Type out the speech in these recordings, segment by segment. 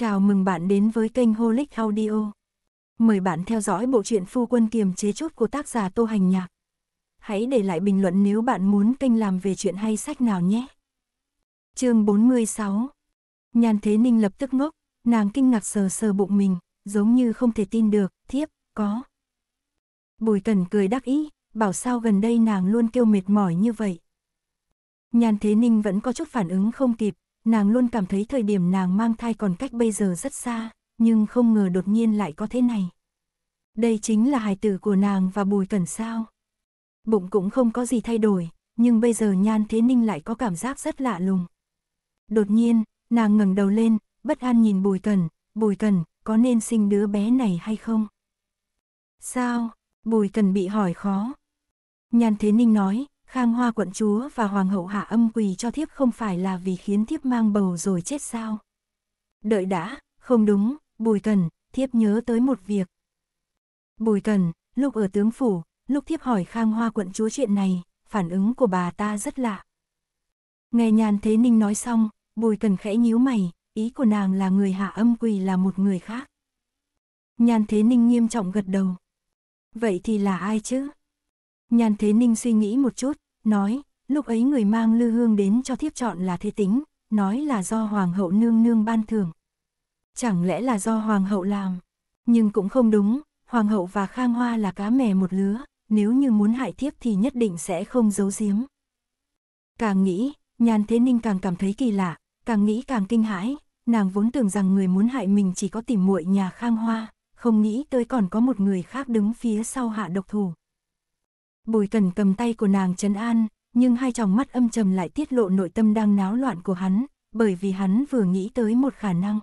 Chào mừng bạn đến với kênh Holic Audio. Mời bạn theo dõi bộ truyện Phu Quân Kiềm Chế Chút của tác giả Tô Hành Nhạc. Hãy để lại bình luận nếu bạn muốn kênh làm về chuyện hay sách nào nhé. chương 46 Nhàn Thế Ninh lập tức ngốc, nàng kinh ngạc sờ sờ bụng mình, giống như không thể tin được, thiếp, có. Bùi Cần cười đắc ý, bảo sao gần đây nàng luôn kêu mệt mỏi như vậy. Nhàn Thế Ninh vẫn có chút phản ứng không kịp, nàng luôn cảm thấy thời điểm nàng mang thai còn cách bây giờ rất xa, nhưng không ngờ đột nhiên lại có thế này. Đây chính là hài tử của nàng và bùi cẩn sao. Bụng cũng không có gì thay đổi, nhưng bây giờ Nhan Thế Ninh lại có cảm giác rất lạ lùng. Đột nhiên, nàng ngẩng đầu lên, bất an nhìn bùi cẩn, bùi cẩn, có nên sinh đứa bé này hay không? Sao? Bùi cẩn bị hỏi khó. Nhan Thế Ninh nói, Khang Hoa quận chúa và Hoàng hậu hạ âm quỳ cho thiếp không phải là vì khiến thiếp mang bầu rồi chết sao. Đợi đã, không đúng, Bùi Cần, thiếp nhớ tới một việc. Bùi Cần, lúc ở tướng phủ, lúc thiếp hỏi Khang Hoa quận chúa chuyện này, phản ứng của bà ta rất lạ. Nghe nhàn thế ninh nói xong, Bùi Cần khẽ nhíu mày, ý của nàng là người hạ âm quỳ là một người khác. Nhàn thế ninh nghiêm trọng gật đầu. Vậy thì là ai chứ? Nhan Thế Ninh suy nghĩ một chút, nói, lúc ấy người mang lư hương đến cho thiếp chọn là thế tính, nói là do Hoàng hậu nương nương ban thưởng. Chẳng lẽ là do Hoàng hậu làm? Nhưng cũng không đúng, Hoàng hậu và Khang Hoa là cá mè một lứa, nếu như muốn hại thiếp thì nhất định sẽ không giấu giếm. Càng nghĩ, Nhan Thế Ninh càng cảm thấy kỳ lạ, càng nghĩ càng kinh hãi, nàng vốn tưởng rằng người muốn hại mình chỉ có tìm muội nhà Khang Hoa, không nghĩ tới còn có một người khác đứng phía sau hạ độc thủ. Bùi Cần cầm tay của nàng trấn an, nhưng hai tròng mắt âm trầm lại tiết lộ nội tâm đang náo loạn của hắn, bởi vì hắn vừa nghĩ tới một khả năng.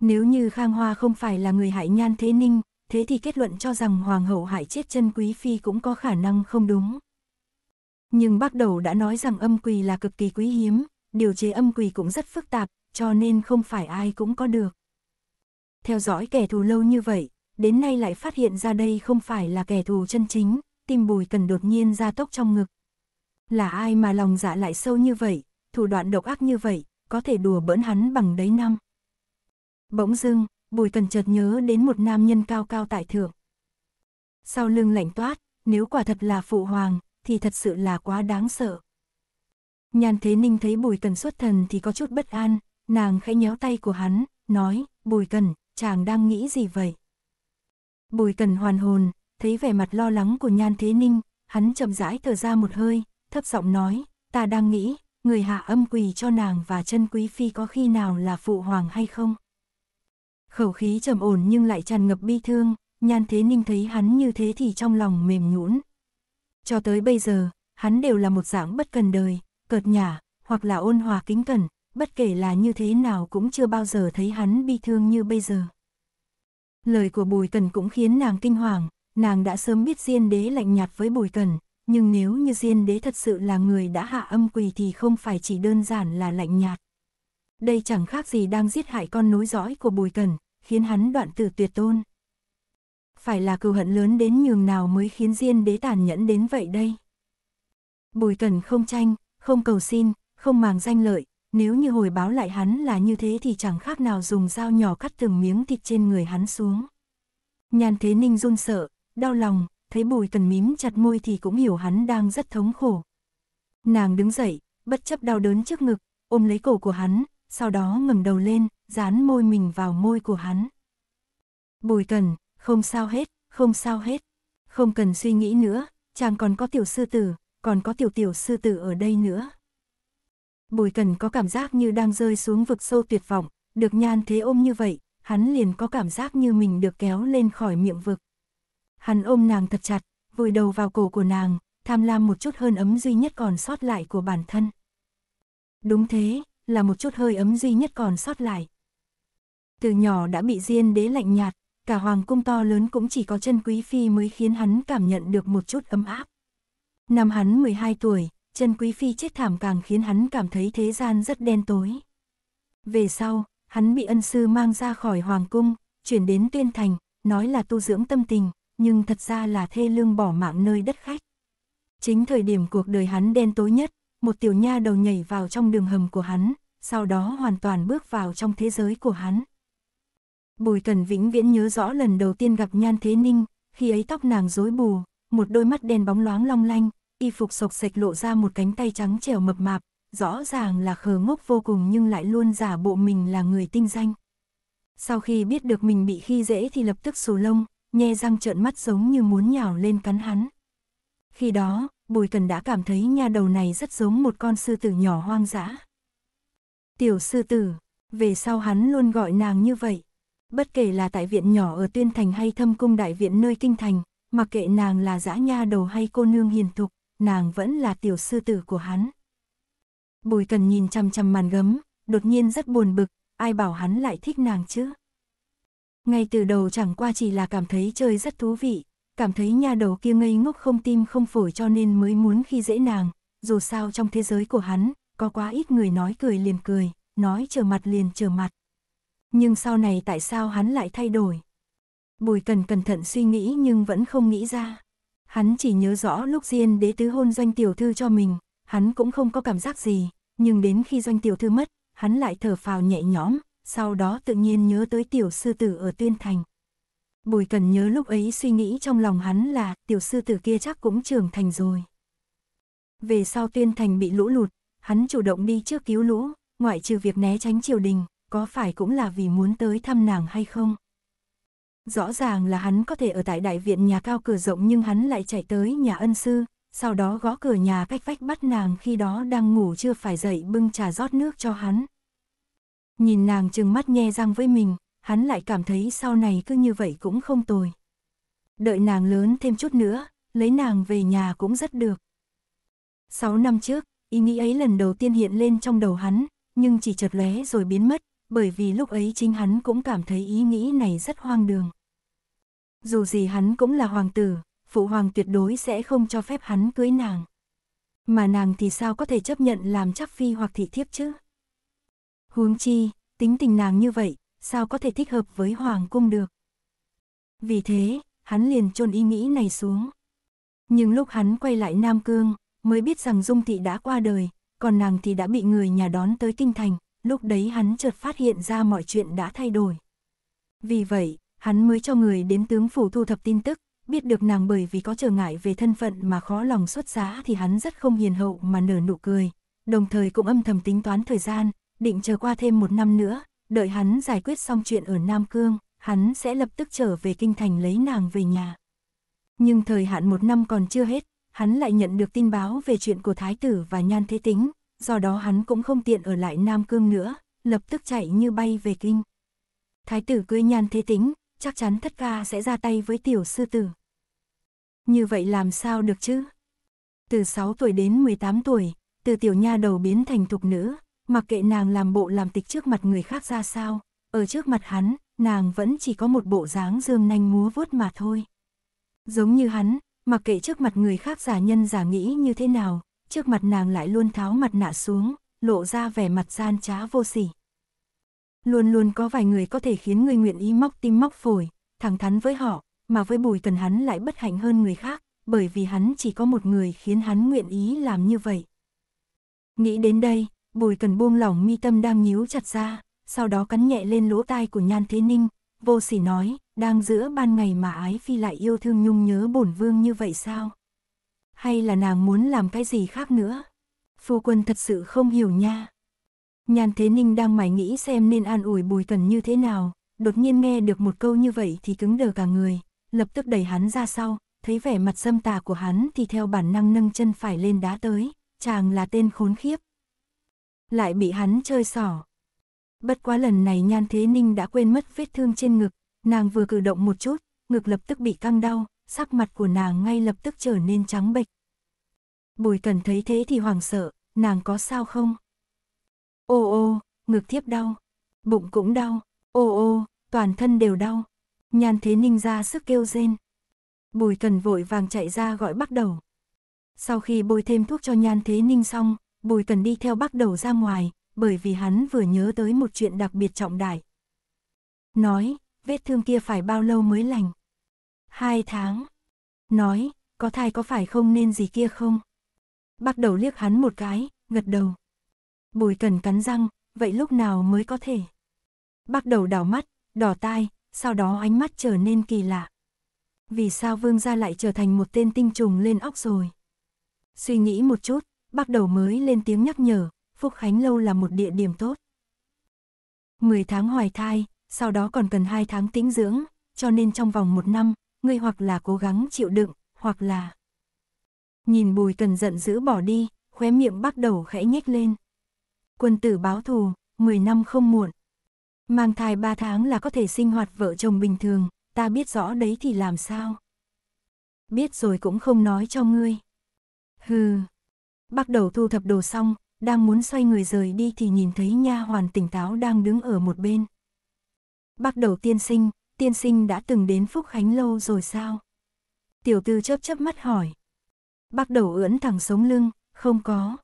Nếu như Khang Hoa không phải là người hại Nhan Thế Ninh, thế thì kết luận cho rằng Hoàng hậu hại chết chân quý phi cũng có khả năng không đúng. Nhưng bắt đầu đã nói rằng âm quỳ là cực kỳ quý hiếm, điều chế âm quỳ cũng rất phức tạp, cho nên không phải ai cũng có được. Theo dõi kẻ thù lâu như vậy, đến nay lại phát hiện ra đây không phải là kẻ thù chân chính, tim bùi cần đột nhiên ra tốc trong ngực. Là ai mà lòng dạ lại sâu như vậy, thủ đoạn độc ác như vậy, có thể đùa bỡn hắn bằng đấy năm. Bỗng dưng, bùi cần chợt nhớ đến một nam nhân cao cao tại thượng. Sau lưng lạnh toát, nếu quả thật là phụ hoàng, thì thật sự là quá đáng sợ. nhàn Thế Ninh thấy Bùi Cần xuất thần thì có chút bất an, nàng khẽ nhéo tay của hắn, nói, Bùi Cần, chàng đang nghĩ gì vậy? Bùi Cần hoàn hồn, thấy vẻ mặt lo lắng của Nhan Thế Ninh, hắn chậm rãi thở ra một hơi, thấp giọng nói, ta đang nghĩ, người hạ âm quỳ cho nàng và chân quý phi có khi nào là phụ hoàng hay không? Khẩu khí trầm ổn nhưng lại tràn ngập bi thương, Nhan Thế Ninh thấy hắn như thế thì trong lòng mềm nhũn. Cho tới bây giờ, hắn đều là một dạng bất cần đời, cợt nhả, hoặc là ôn hòa kính cẩn, bất kể là như thế nào cũng chưa bao giờ thấy hắn bi thương như bây giờ. Lời của Bùi Cần cũng khiến nàng kinh hoàng, Nàng đã sớm biết Diên đế lạnh nhạt với Bùi Cẩn, nhưng nếu như Diên đế thật sự là người đã hạ âm quỳ thì không phải chỉ đơn giản là lạnh nhạt. Đây chẳng khác gì đang giết hại con nối dõi của Bùi Cẩn, khiến hắn đoạn tử tuyệt tôn. Phải là cừu hận lớn đến nhường nào mới khiến Diên đế tàn nhẫn đến vậy đây? Bùi Cẩn không tranh, không cầu xin, không màng danh lợi, nếu như hồi báo lại hắn là như thế thì chẳng khác nào dùng dao nhỏ cắt từng miếng thịt trên người hắn xuống. Nhàn Thế Ninh run sợ, đau lòng, thấy bùi cần mím chặt môi thì cũng hiểu hắn đang rất thống khổ. Nàng đứng dậy, bất chấp đau đớn trước ngực, ôm lấy cổ của hắn, sau đó ngẩng đầu lên, dán môi mình vào môi của hắn. Bùi cần, không sao hết, không sao hết, không cần suy nghĩ nữa, chàng còn có tiểu sư tử, còn có tiểu tiểu sư tử ở đây nữa. Bùi cần có cảm giác như đang rơi xuống vực sâu tuyệt vọng, được nhan thế ôm như vậy, hắn liền có cảm giác như mình được kéo lên khỏi miệng vực. Hắn ôm nàng thật chặt, vùi đầu vào cổ của nàng, tham lam một chút hơn ấm duy nhất còn sót lại của bản thân. Đúng thế, là một chút hơi ấm duy nhất còn sót lại. Từ nhỏ đã bị diên đế lạnh nhạt, cả hoàng cung to lớn cũng chỉ có chân quý phi mới khiến hắn cảm nhận được một chút ấm áp. Năm hắn 12 tuổi, chân quý phi chết thảm càng khiến hắn cảm thấy thế gian rất đen tối. Về sau, hắn bị ân sư mang ra khỏi hoàng cung, chuyển đến tuyên thành, nói là tu dưỡng tâm tình, nhưng thật ra là thê lương bỏ mạng nơi đất khách. Chính thời điểm cuộc đời hắn đen tối nhất, một tiểu nha đầu nhảy vào trong đường hầm của hắn, sau đó hoàn toàn bước vào trong thế giới của hắn. Bùi Cần vĩnh viễn nhớ rõ lần đầu tiên gặp Nhan Thế Ninh, khi ấy tóc nàng rối bù, một đôi mắt đen bóng loáng long lanh, y phục sộc sạch lộ ra một cánh tay trắng trẻo mập mạp, rõ ràng là khờ ngốc vô cùng nhưng lại luôn giả bộ mình là người tinh danh. Sau khi biết được mình bị khi dễ thì lập tức xù lông, nhe răng trợn mắt giống như muốn nhào lên cắn hắn. Khi đó, Bùi Cần đã cảm thấy nha đầu này rất giống một con sư tử nhỏ hoang dã. Tiểu sư tử, về sau hắn luôn gọi nàng như vậy. Bất kể là tại viện nhỏ ở Tuyên Thành hay thâm cung đại viện nơi Kinh Thành, mặc kệ nàng là dã nha đầu hay cô nương hiền thục, nàng vẫn là tiểu sư tử của hắn. Bùi Cần nhìn chăm chăm màn gấm, đột nhiên rất buồn bực, ai bảo hắn lại thích nàng chứ? Ngay từ đầu chẳng qua chỉ là cảm thấy chơi rất thú vị, cảm thấy nhà đầu kia ngây ngốc không tim không phổi cho nên mới muốn khi dễ nàng, dù sao trong thế giới của hắn, có quá ít người nói cười liền cười, nói trở mặt liền trở mặt. Nhưng sau này tại sao hắn lại thay đổi? Bùi cần cẩn thận suy nghĩ nhưng vẫn không nghĩ ra. Hắn chỉ nhớ rõ lúc Diên đế tứ hôn doanh tiểu thư cho mình, hắn cũng không có cảm giác gì, nhưng đến khi doanh tiểu thư mất, hắn lại thở phào nhẹ nhõm, sau đó tự nhiên nhớ tới tiểu sư tử ở Tuyên Thành. Bùi Cần nhớ lúc ấy suy nghĩ trong lòng hắn là tiểu sư tử kia chắc cũng trưởng thành rồi. Về sau Tuyên Thành bị lũ lụt, hắn chủ động đi trước cứu lũ, ngoại trừ việc né tránh triều đình, có phải cũng là vì muốn tới thăm nàng hay không? Rõ ràng là hắn có thể ở tại đại viện nhà cao cửa rộng nhưng hắn lại chạy tới nhà ân sư, sau đó gõ cửa nhà cách vách bắt nàng khi đó đang ngủ chưa phải dậy bưng trà rót nước cho hắn. Nhìn nàng chừng mắt nghe răng với mình, hắn lại cảm thấy sau này cứ như vậy cũng không tồi. Đợi nàng lớn thêm chút nữa, lấy nàng về nhà cũng rất được. Sáu năm trước, ý nghĩ ấy lần đầu tiên hiện lên trong đầu hắn, nhưng chỉ chợt lóe rồi biến mất, bởi vì lúc ấy chính hắn cũng cảm thấy ý nghĩ này rất hoang đường. Dù gì hắn cũng là hoàng tử, phụ hoàng tuyệt đối sẽ không cho phép hắn cưới nàng. Mà nàng thì sao có thể chấp nhận làm chắc phi hoặc thị thiếp chứ? Huống chi, tính tình nàng như vậy, sao có thể thích hợp với Hoàng cung được. Vì thế, hắn liền chôn ý nghĩ này xuống. Nhưng lúc hắn quay lại Nam Cương, mới biết rằng Dung Thị đã qua đời, còn nàng thì đã bị người nhà đón tới Kinh Thành, lúc đấy hắn chợt phát hiện ra mọi chuyện đã thay đổi. Vì vậy, hắn mới cho người đến tướng phủ thu thập tin tức, biết được nàng bởi vì có trở ngại về thân phận mà khó lòng xuất giá thì hắn rất không hiền hậu mà nở nụ cười, đồng thời cũng âm thầm tính toán thời gian, định chờ qua thêm một năm nữa, đợi hắn giải quyết xong chuyện ở Nam Cương, hắn sẽ lập tức trở về kinh thành lấy nàng về nhà. Nhưng thời hạn một năm còn chưa hết, hắn lại nhận được tin báo về chuyện của Thái tử và Nhan Thế Tính, do đó hắn cũng không tiện ở lại Nam Cương nữa, lập tức chạy như bay về kinh. Thái tử cưới Nhan Thế Tính, chắc chắn thất ca sẽ ra tay với tiểu sư tử. Như vậy làm sao được chứ? Từ 6 tuổi đến 18 tuổi, từ tiểu nha đầu biến thành thục nữ, mặc kệ nàng làm bộ làm tịch trước mặt người khác ra sao, ở trước mặt hắn, nàng vẫn chỉ có một bộ dáng dương nanh múa vuốt mà thôi. Giống như hắn, mặc kệ trước mặt người khác giả nhân giả nghĩ như thế nào, trước mặt nàng lại luôn tháo mặt nạ xuống, lộ ra vẻ mặt gian trá vô sỉ. Luôn luôn có vài người có thể khiến người nguyện ý móc tim móc phổi, thẳng thắn với họ, mà với bùi tần hắn lại bất hạnh hơn người khác, bởi vì hắn chỉ có một người khiến hắn nguyện ý làm như vậy. Nghĩ đến đây, Bùi cần buông lỏng mi tâm đang nhíu chặt ra, sau đó cắn nhẹ lên lỗ tai của Nhan Thế Ninh, vô sỉ nói, đang giữa ban ngày mà ái phi lại yêu thương nhung nhớ bổn vương như vậy sao? Hay là nàng muốn làm cái gì khác nữa? Phu quân thật sự không hiểu nha. Nhan Thế Ninh đang mải nghĩ xem nên an ủi Bùi Cần như thế nào, đột nhiên nghe được một câu như vậy thì cứng đờ cả người, lập tức đẩy hắn ra sau, thấy vẻ mặt xâm tà của hắn thì theo bản năng nâng chân phải lên đá tới, chàng là tên khốn khiếp, lại bị hắn chơi xỏ. Bất quá lần này Nhan Thế Ninh đã quên mất vết thương trên ngực, nàng vừa cử động một chút, ngực lập tức bị căng đau, sắc mặt của nàng ngay lập tức trở nên trắng bệch. Bùi cần thấy thế thì hoảng sợ, nàng có sao không? Ô ô, ngực thiếp đau, bụng cũng đau, ô ô, toàn thân đều đau. Nhan Thế Ninh ra sức kêu rên. Bùi cần vội vàng chạy ra gọi bắt đầu. Sau khi bôi thêm thuốc cho Nhan Thế Ninh xong, Bùi Cần đi theo bác đầu ra ngoài, bởi vì hắn vừa nhớ tới một chuyện đặc biệt trọng đại. Nói, vết thương kia phải bao lâu mới lành? Hai tháng. Nói, có thai có phải không nên gì kia không? Bác đầu liếc hắn một cái, gật đầu. Bùi Cần cắn răng, vậy lúc nào mới có thể? Bác đầu đảo mắt, đỏ tai, sau đó ánh mắt trở nên kỳ lạ. Vì sao vương gia lại trở thành một tên tinh trùng lên óc rồi? Suy nghĩ một chút, bắt đầu mới lên tiếng nhắc nhở, Phúc Khánh Lâu là một địa điểm tốt. 10 tháng hoài thai, sau đó còn cần 2 tháng tĩnh dưỡng, cho nên trong vòng một năm, ngươi hoặc là cố gắng chịu đựng, hoặc là... Nhìn bùi cần giận dữ bỏ đi, khóe miệng bắt đầu khẽ nhếch lên. Quân tử báo thù, 10 năm không muộn. Mang thai 3 tháng là có thể sinh hoạt vợ chồng bình thường, ta biết rõ đấy thì làm sao? Biết rồi cũng không nói cho ngươi. Hừ, Bắt đầu thu thập đồ xong, đang muốn xoay người rời đi thì nhìn thấy nha hoàn tỉnh táo đang đứng ở một bên. Bắt đầu tiên sinh, tiên sinh đã từng đến Phúc Khánh lâu rồi sao? Tiểu tư chớp chớp mắt hỏi. Bắt đầu ưỡn thẳng sống lưng, không có.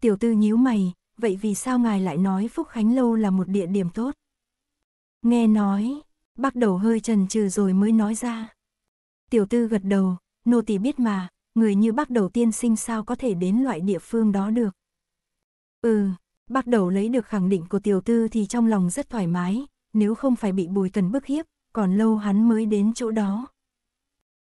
Tiểu tư nhíu mày, vậy vì sao ngài lại nói Phúc Khánh lâu là một địa điểm tốt? Nghe nói, bắt đầu hơi trần trừ rồi mới nói ra. Tiểu tư gật đầu, nô tỳ biết mà, người như bác đầu tiên sinh sao có thể đến loại địa phương đó được. Ừ, bác đầu lấy được khẳng định của tiểu tư thì trong lòng rất thoải mái, nếu không phải bị bùi cần bức hiếp, còn lâu hắn mới đến chỗ đó.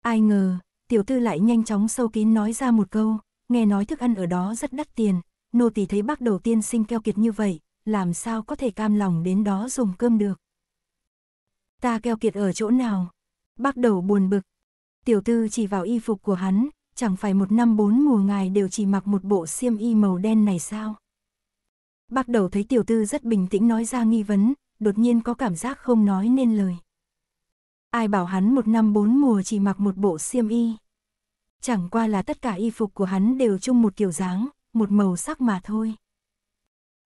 Ai ngờ, tiểu tư lại nhanh chóng sâu kín nói ra một câu, nghe nói thức ăn ở đó rất đắt tiền, nô tỳ thấy bác đầu tiên sinh keo kiệt như vậy, làm sao có thể cam lòng đến đó dùng cơm được. Ta keo kiệt ở chỗ nào? Bác đầu buồn bực. Tiểu tư chỉ vào y phục của hắn, chẳng phải một năm bốn mùa ngài đều chỉ mặc một bộ xiêm y màu đen này sao? Bác đầu thấy tiểu tư rất bình tĩnh nói ra nghi vấn, đột nhiên có cảm giác không nói nên lời. Ai bảo hắn một năm bốn mùa chỉ mặc một bộ xiêm y. Chẳng qua là tất cả y phục của hắn đều chung một kiểu dáng, một màu sắc mà thôi.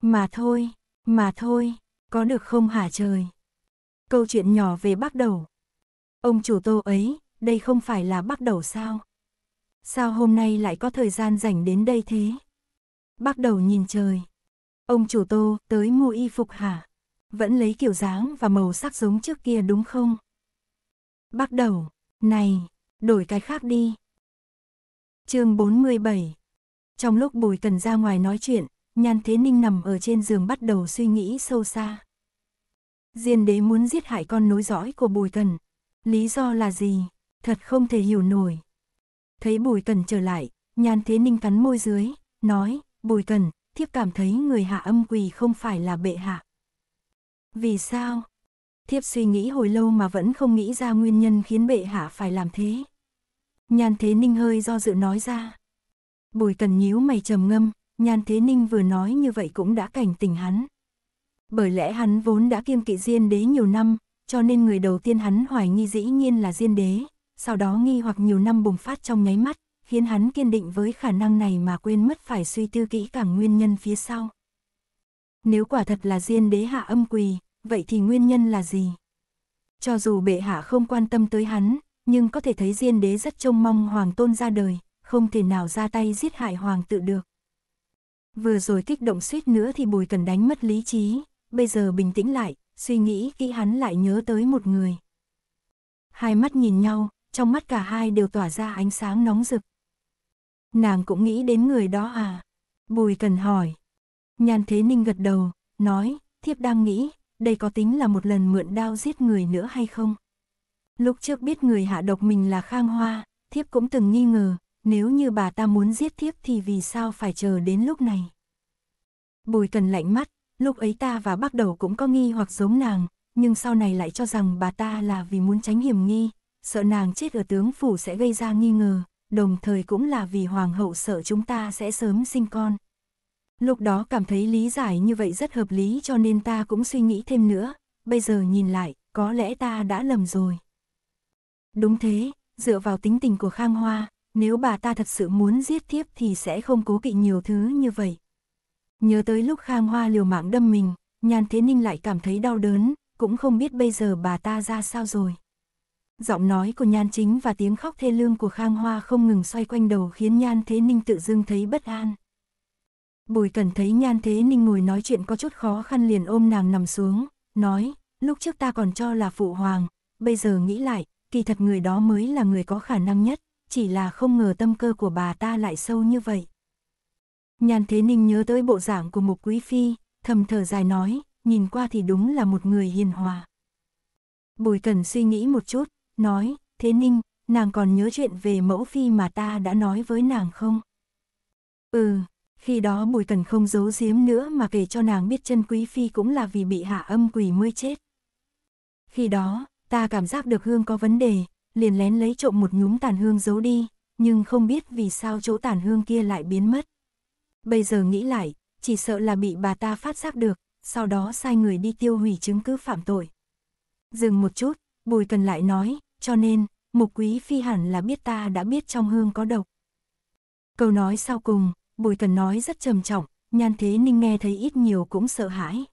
Mà thôi, mà thôi, có được không hả trời? Câu chuyện nhỏ về bác đầu. Ông chủ tô ấy, đây không phải là bác đầu sao? sao hôm nay lại có thời gian rảnh đến đây thế? Bác đầu nhìn trời. Ông chủ tô, tới mua y phục hả? Vẫn lấy kiểu dáng và màu sắc giống trước kia đúng không? Bác đầu, này, đổi cái khác đi. chương 47 Trong lúc Bùi Cần ra ngoài nói chuyện, Nhan Thế Ninh nằm ở trên giường bắt đầu suy nghĩ sâu xa. Diên đế muốn giết hại con nối dõi của Bùi Cần. Lý do là gì? Thật không thể hiểu nổi. Thấy Bùi Cần trở lại, Nhan Thế Ninh cắn môi dưới, nói, Bùi Cần, thiếp cảm thấy người hạ âm quỳ không phải là bệ hạ. Vì sao? Thiếp suy nghĩ hồi lâu mà vẫn không nghĩ ra nguyên nhân khiến bệ hạ phải làm thế. Nhan Thế Ninh hơi do dự nói ra. Bùi Cần nhíu mày trầm ngâm, Nhan Thế Ninh vừa nói như vậy cũng đã cảnh tỉnh hắn. Bởi lẽ hắn vốn đã kiêm kỵ Diên Đế nhiều năm, cho nên người đầu tiên hắn hoài nghi dĩ nhiên là Diên Đế, sau đó nghi hoặc nhiều năm bùng phát trong nháy mắt, khiến hắn kiên định với khả năng này mà quên mất phải suy tư kỹ càng nguyên nhân phía sau. Nếu quả thật là diên đế hạ âm quỳ, vậy thì nguyên nhân là gì? Cho dù bệ hạ không quan tâm tới hắn, nhưng có thể thấy diên đế rất trông mong hoàng tôn ra đời, không thể nào ra tay giết hại hoàng tự được. Vừa rồi kích động suýt nữa thì bùi cần đánh mất lý trí, bây giờ bình tĩnh lại, suy nghĩ kỹ hắn lại nhớ tới một người. Hai mắt nhìn nhau, trong mắt cả hai đều tỏa ra ánh sáng nóng rực. Nàng cũng nghĩ đến người đó à? Bùi cần hỏi. Nhan Thế Ninh gật đầu, nói, thiếp đang nghĩ, đây có tính là một lần mượn đao giết người nữa hay không? Lúc trước biết người hạ độc mình là Khang Hoa, thiếp cũng từng nghi ngờ, nếu như bà ta muốn giết thiếp thì vì sao phải chờ đến lúc này? Bùi cần lạnh mắt, lúc ấy ta và bác đầu cũng có nghi hoặc giống nàng, nhưng sau này lại cho rằng bà ta là vì muốn tránh hiểm nghi, sợ nàng chết ở tướng phủ sẽ gây ra nghi ngờ, đồng thời cũng là vì hoàng hậu sợ chúng ta sẽ sớm sinh con. Lúc đó cảm thấy lý giải như vậy rất hợp lý cho nên ta cũng suy nghĩ thêm nữa, bây giờ nhìn lại, có lẽ ta đã lầm rồi. Đúng thế, dựa vào tính tình của Khang Hoa, nếu bà ta thật sự muốn giết thiếp thì sẽ không cố kỵ nhiều thứ như vậy. Nhớ tới lúc Khang Hoa liều mạng đâm mình, Nhan Thế Ninh lại cảm thấy đau đớn, cũng không biết bây giờ bà ta ra sao rồi. Giọng nói của Nhan Chính và tiếng khóc thê lương của Khang Hoa không ngừng xoay quanh đầu khiến Nhan Thế Ninh tự dưng thấy bất an. Bùi Cẩn thấy Nhan Thế Ninh ngồi nói chuyện có chút khó khăn liền ôm nàng nằm xuống, nói, lúc trước ta còn cho là phụ hoàng, bây giờ nghĩ lại, kỳ thật người đó mới là người có khả năng nhất, chỉ là không ngờ tâm cơ của bà ta lại sâu như vậy. Nhan Thế Ninh nhớ tới bộ dạng của một Quý Phi, thầm thở dài nói, nhìn qua thì đúng là một người hiền hòa. Bùi Cẩn suy nghĩ một chút, nói, thế Ninh, nàng còn nhớ chuyện về mẫu phi mà ta đã nói với nàng không? Ừ, khi đó Bùi Cần không giấu giếm nữa mà kể cho nàng biết chân quý phi cũng là vì bị hạ âm quỷ mới chết. Khi đó, ta cảm giác được hương có vấn đề, liền lén lấy trộm một nhúm tàn hương giấu đi, nhưng không biết vì sao chỗ tàn hương kia lại biến mất. Bây giờ nghĩ lại, chỉ sợ là bị bà ta phát giác được, sau đó sai người đi tiêu hủy chứng cứ phạm tội. Dừng một chút, Bùi Cần lại nói, cho nên, mục quý phi hẳn là biết ta đã biết trong hương có độc. Câu nói sau cùng, Bùi Cần nói rất trầm trọng, Nhan Thế Ninh nghe thấy ít nhiều cũng sợ hãi.